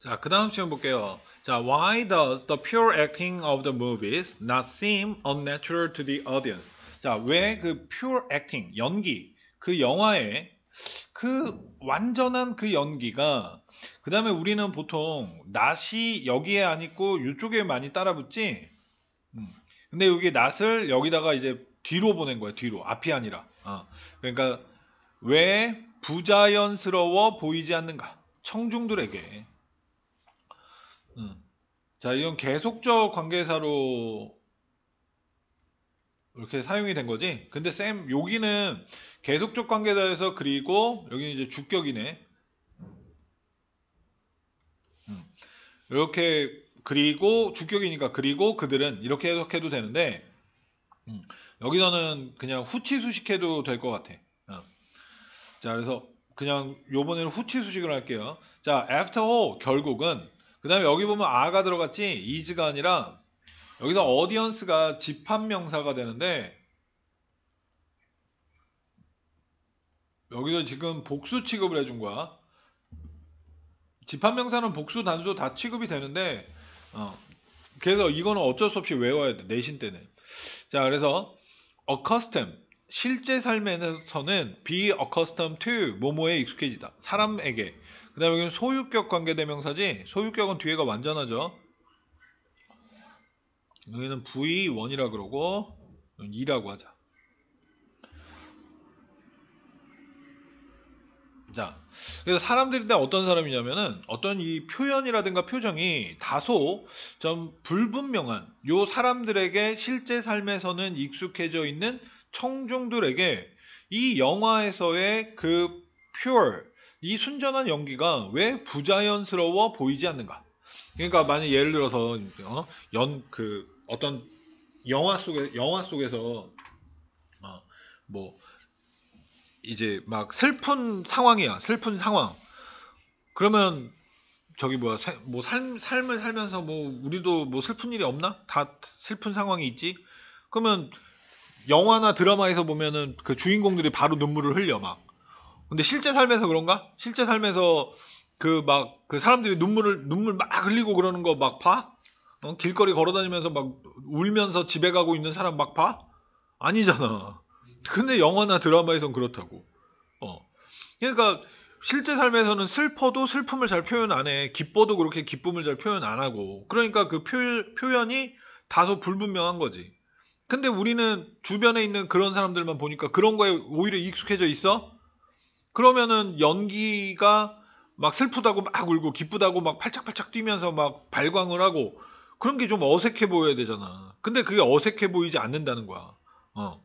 자, 그 다음 질문 볼게요. 자, why does the pure acting of the movies not seem unnatural to the audience? 자, 왜 그 pure acting, 연기, 그영화에그 완전한 그 연기가 그 다음에 우리는 보통 낫이 여기에 안 있고 이쪽에 많이 따라 붙지 음. 근데 여기 낫을 여기다가 이제 뒤로 보낸 거야 뒤로 앞이 아니라 어. 그러니까 왜 부자연스러워 보이지 않는가 청중들에게 자, 이건 계속적 관계사로 이렇게 사용이 된 거지. 근데 쌤, 여기는 계속적 관계사에서 그리고 여기는 이제 주격이네. 음. 이렇게 그리고 주격이니까 그리고 그들은 이렇게 해석해도 되는데 음. 여기서는 그냥 후치수식해도 될 것 같아. 어. 자, 그래서 그냥 요번에는 후치수식을 할게요. 자, after all 결국은 그 다음에 여기 보면 아가 들어갔지 이즈가 아니라 여기서 어디언스가 집합명사가 되는데 여기서 지금 복수 취급을 해준 거야. 집합명사는 복수, 단수 다 취급이 되는데 어. 그래서 이거는 어쩔 수 없이 외워야 돼. 내신 때는. 자, 그래서 a c c u s t o m 실제 삶에서는 be accustomed to 뭐뭐에 익숙해지다. 사람에게 그 다음에 여기 는 소유격 관계대명사지 소유격은 뒤에가 완전하죠 여기는 V1이라 그러고 2라고 하자 자, 그래서 사람들이 어떤 사람이냐면은 어떤 이 표현이라든가 표정이 다소 좀 불분명한 요 사람들에게 실제 삶에서는 익숙해져 있는 청중들에게 이 영화에서의 그 pure 이 순전한 연기가 왜 부자연스러워 보이지 않는가? 그러니까 만약 예를 들어서 어? 연그 어떤 영화 속에 영화 속에서 어, 뭐 이제 막 슬픈 상황이야 슬픈 상황 그러면 저기 뭐야 사, 뭐 삶, 삶을 살면서 뭐 우리도 뭐 슬픈 일이 없나 다 슬픈 상황이 있지 그러면 영화나 드라마에서 보면은 그 주인공들이 바로 눈물을 흘려 막 근데 실제 삶에서 그런가? 실제 삶에서 그 막그 그 사람들이 눈물을 눈물 막 흘리고 그러는 거 막 봐? 어? 길거리 걸어다니면서 막 울면서 집에 가고 있는 사람 막 봐? 아니잖아. 근데 영화나 드라마에선 그렇다고. 어. 그러니까 실제 삶에서는 슬퍼도 슬픔을 잘 표현 안 해. 기뻐도 그렇게 기쁨을 잘 표현 안 하고. 그러니까 그 표, 표현이 다소 불분명한 거지. 근데 우리는 주변에 있는 그런 사람들만 보니까 그런 거에 오히려 익숙해져 있어? 그러면은 연기가 막 슬프다고 막 울고 기쁘다고 막 팔짝팔짝 뛰면서 막 발광을 하고 그런 게 좀 어색해 보여야 되잖아. 근데 그게 어색해 보이지 않는다는 거야. 어.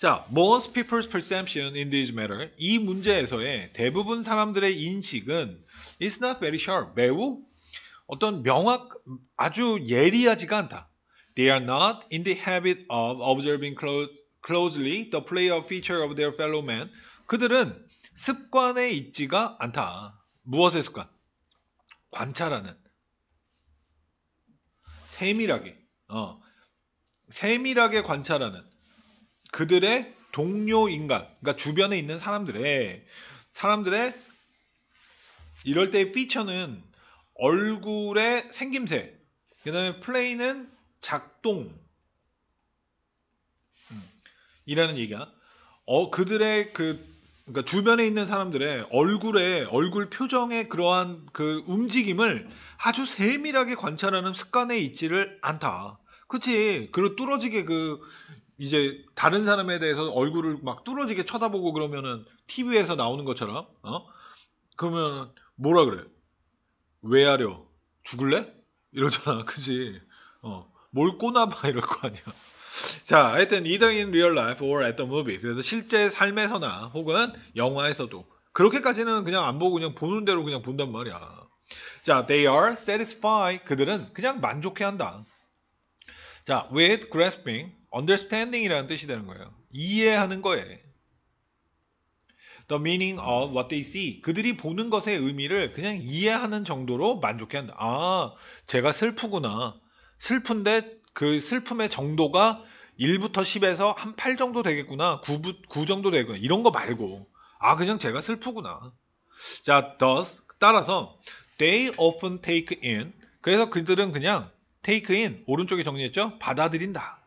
자, most people's perception in this matter. 이 문제에서의 대부분 사람들의 인식은 is not very sharp. 매우 어떤 명확, 아주 예리하지가 않다. They are not in the habit of observing close, closely the player feature of their fellow men. 그들은 습관에 있지가 않다. 무엇의 습관? 관찰하는. 세밀하게, 어, 세밀하게 관찰하는 그들의 동료 인간, 그러니까 주변에 있는 사람들의, 사람들의 이럴 때의 피처는 얼굴의 생김새, 그 다음에 플레이는 작동, 음, 이라는 얘기야. 어, 그들의 그 그러니까 주변에 있는 사람들의 얼굴에 얼굴 표정의 그러한 그 움직임을 아주 세밀하게 관찰하는 습관에 있지를 않다. 그치? 그리고 뚫어지게 그 이제 다른 사람에 대해서 얼굴을 막 뚫어지게 쳐다보고 그러면은 TV에서 나오는 것처럼 어? 그러면 뭐라 그래? 왜 하려? 죽을래? 이러잖아. 그치 어. 뭘 꼬나봐 이럴 거 아니야. 자, 하여튼 either in real life or at the movie. 그래서 실제 삶에서나 혹은 영화에서도 그렇게까지는 그냥 안 보고 그냥 보는 대로 그냥 본단 말이야. 자, they are satisfied. 그들은 그냥 만족해한다. 자, with grasping, understanding이라는 뜻이 되는 거예요. 이해하는 거에. The meaning of what they see. 그들이 보는 것의 의미를 그냥 이해하는 정도로 만족해한다. 아, 제가 슬프구나. 슬픈데 그 슬픔의 정도가 1부터 10에서 한 8 정도 되겠구나. 9, 9 정도 되겠구나. 이런 거 말고. 아, 그냥 제가 슬프구나. 자, thus. 따라서, they often take in. 그래서 그들은 그냥 take in. 오른쪽에 정리했죠? 받아들인다.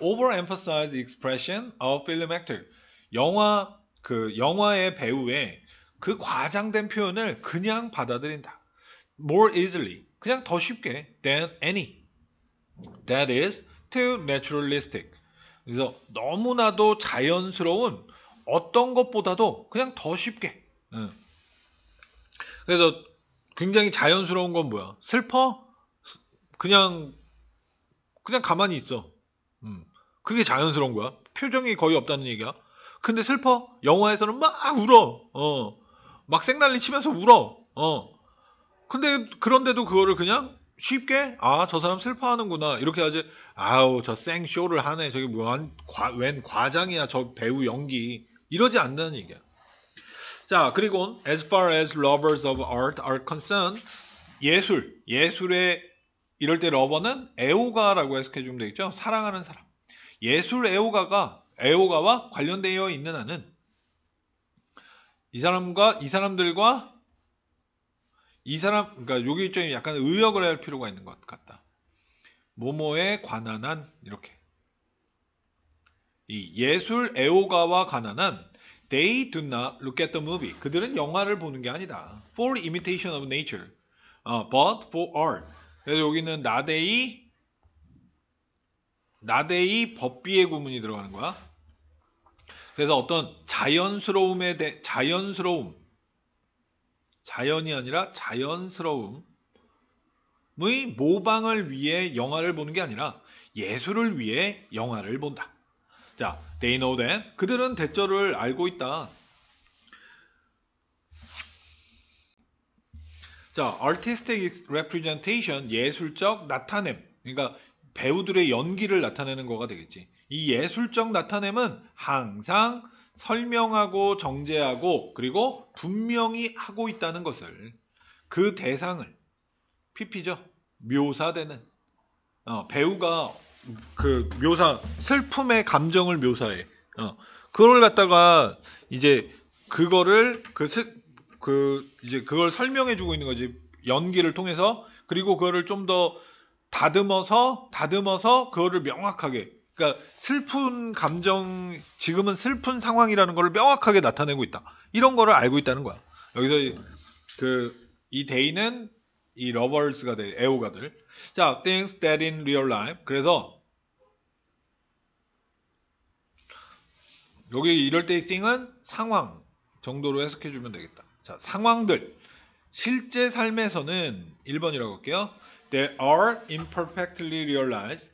overemphasize expression of film actor. 영화, 그, 영화의 배우의 그 과장된 표현을 그냥 받아들인다. more easily. 그냥 더 쉽게 than any. That is too naturalistic. 그래서 너무나도 자연스러운 어떤 것보다도 그냥 더 쉽게. 응. 그래서 굉장히 자연스러운 건 뭐야? 슬퍼? 그냥 그냥 가만히 있어. 음. 그게 자연스러운 거야. 표정이 거의 없다는 얘기야. 근데 슬퍼. 영화에서는 막 울어. 어. 막 생난리 치면서 울어. 어. 근데 그런데도 그거를 그냥 쉽게 아 저 사람 슬퍼하는구나 이렇게 하지 아우 저생 쇼를 하네 저기 웬, 과, 웬 과장이야 저 배우 연기 이러지 않는다는 얘기야 자 그리고 as far as lovers of art are concerned 예술 예술의 이럴 때 러버는 애호가라고 해석해 주면 되겠죠 사랑하는 사람 예술 애호가가 애호가와 관련되어 있는 한은 이 사람과 이 사람들과 이 사람 그러니까 여기 좀 약간 의역을 할 필요가 있는 것 같다. 모모에 관한한 이렇게 이 예술 애호가와 관한한 They do not look at the movie. 그들은 영화를 보는 게 아니다. For imitation of nature, uh, but for art. 그래서 여기는 나데이 나데이 법비의 구문이 들어가는 거야. 그래서 어떤 자연스러움에 대, 자연스러움 자연이 아니라 자연스러움의 모방을 위해 영화를 보는 게 아니라 예술을 위해 영화를 본다. 자, they know that. 그들은 대절을 알고 있다. 자, artistic representation, 예술적 나타냄. 그러니까 배우들의 연기를 나타내는 거가 되겠지. 이 예술적 나타냄은 항상 설명하고 정제하고 그리고 분명히 하고 있다는 것을 그 대상을 PP죠. 묘사되는 어, 배우가 그 묘사 슬픔의 감정을 묘사해. 어, 그걸 갖다가 이제 그거를 그, 스, 그 이제 그걸 설명해 주고 있는 거지. 연기를 통해서 그리고 그거를 좀 더 다듬어서 다듬어서 그거를 명확하게 그러니까 슬픈 감정 지금은 슬픈 상황이라는 것을 명확하게 나타내고 있다. 이런 거를 알고 있다는 거야. 여기서 그이 그, 데이는 이 러버스가 돼 애호가들. 자, things that in real life. 그래서 여기 이럴 때의 thing은 상황 정도로 해석해 주면 되겠다. 자, 상황들. 실제 삶에서는 1번이라고 할게요. They are imperfectly realized.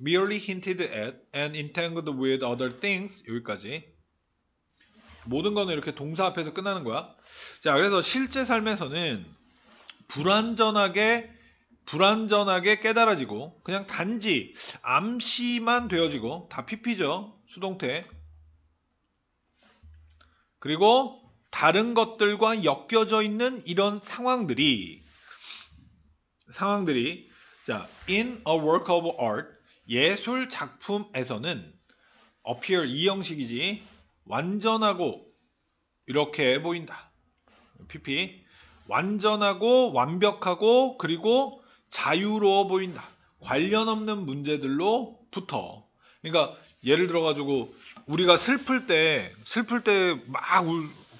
merely hinted at and entangled with other things 여기까지 모든 거는 이렇게 동사 앞에서 끝나는 거야 자 그래서 실제 삶에서는 불완전하게 불완전하게 깨달아지고 그냥 단지 암시만 되어지고 다 PP죠 수동태 그리고 다른 것들과 엮여져 있는 이런 상황들이 상황들이 자 in a work of art 예술 작품에서는 appear 이 형식이지 완전하고 이렇게 보인다. PP 완전하고 완벽하고 그리고 자유로워 보인다. 관련 없는 문제들로부터 그러니까 예를 들어 가지고 우리가 슬플 때 슬플 때 막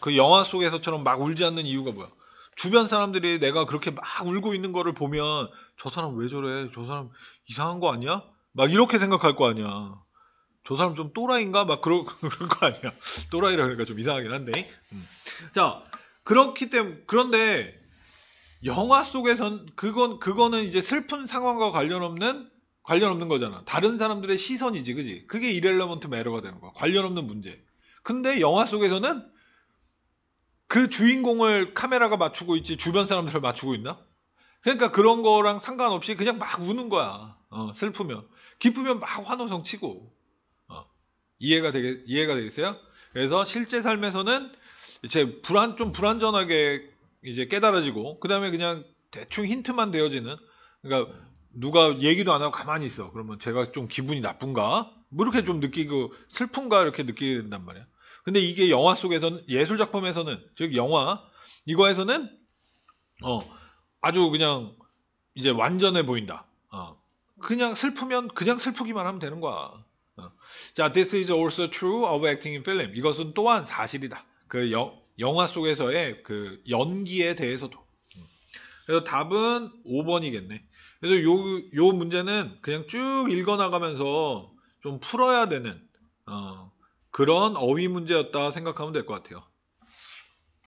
그 영화 속에서처럼 막 울지 않는 이유가 뭐야? 주변 사람들이 내가 그렇게 막 울고 있는 거를 보면 저 사람 왜 저래? 저 사람 이상한 거 아니야? 막 이렇게 생각할 거 아니야. 저 사람 좀 또라이인가? 막 그럴, 그럴 거 아니야. 또라이라 그러니까 좀 이상하긴 한데. 음. 자, 그렇기 때문에, 그런데 영화 속에선 그건, 그거는 이제 슬픈 상황과 관련 없는, 관련 없는 거잖아. 다른 사람들의 시선이지, 그지? 그게 이렐러먼트 매러가 되는 거야. 관련 없는 문제. 근데 영화 속에서는 그 주인공을 카메라가 맞추고 있지, 주변 사람들을 맞추고 있나? 그러니까 그런 거랑 상관없이 그냥 막 우는 거야. 어, 슬프면. 기쁘면 막 환호성 치고 어, 이해가 되게 이해가 되겠어요? 그래서 실제 삶에서는 이제 불안 좀 불안전하게 이제 깨달아지고 그다음에 그냥 대충 힌트만 되어지는 그러니까 누가 얘기도 안 하고 가만히 있어 그러면 제가 좀 기분이 나쁜가 뭐 이렇게 좀 느끼고 슬픈가 이렇게 느끼게 된단 말이야. 근데 이게 영화 속에서는 예술 작품에서는 즉 영화 이거에서는 어 아주 그냥 이제 완전해 보인다. 어, 그냥 슬프면 그냥 슬프기만 하면 되는 거야. 어. 자, this is also true of acting in film. 이것은 또한 사실이다. 그 여, 영화 속에서의 그 연기에 대해서도. 음. 그래서 답은 5번이겠네. 그래서 요, 요 문제는 그냥 쭉 읽어나가면서 좀 풀어야 되는, 어, 그런 어휘 문제였다 생각하면 될 것 같아요.